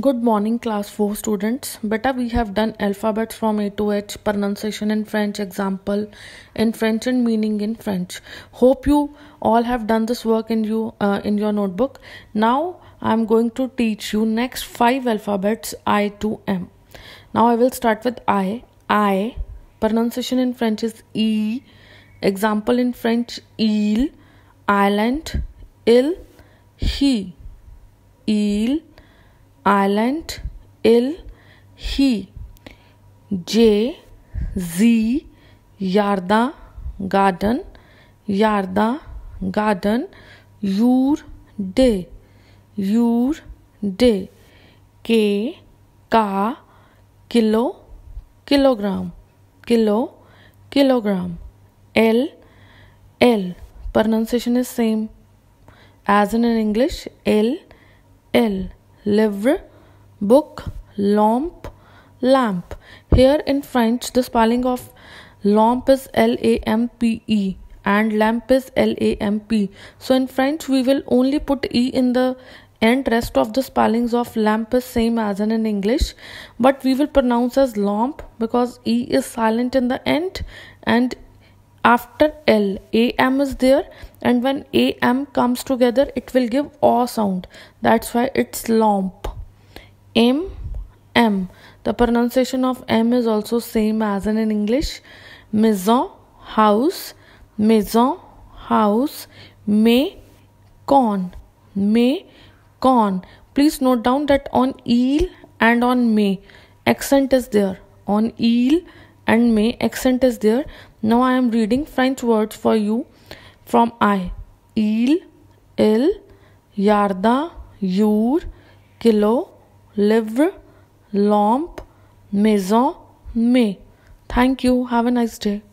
Good morning class 4 students. Beta we have done alphabets from A to H, pronunciation in French, example in French and meaning in French. Hope you all have done this work in you uh, in your notebook. Now I am going to teach you next 5 alphabets I to M. Now I will start with I. I pronunciation in French is E. Example in French il, island, ill, he, il island ill he J G यारदा garden यारदा garden यूर डे यूर डे K का kilo kilogram kilo kilogram L L pronunciation is same as in in English L L livre, book, lamp, lamp. Here in French, the spelling of lamp is L A M P E and lamp is L A M P. So in French, we will only put E in the end. Rest of the spellings of lamp is same as in, in English, but we will pronounce as lamp because E is silent in the end and after L, AM is there and when AM comes together it will give O sound. That's why it's lomp. M, M. The pronunciation of M is also same as in, English. Maison, house, maison, house, may, con, may, con. Please note down that on eel and on may accent is there. On eel and may accent is there now I am reading French words for you from I. Il, il, yarda, your, kilo, livre, lamp, maison, me. Thank you. Have a nice day.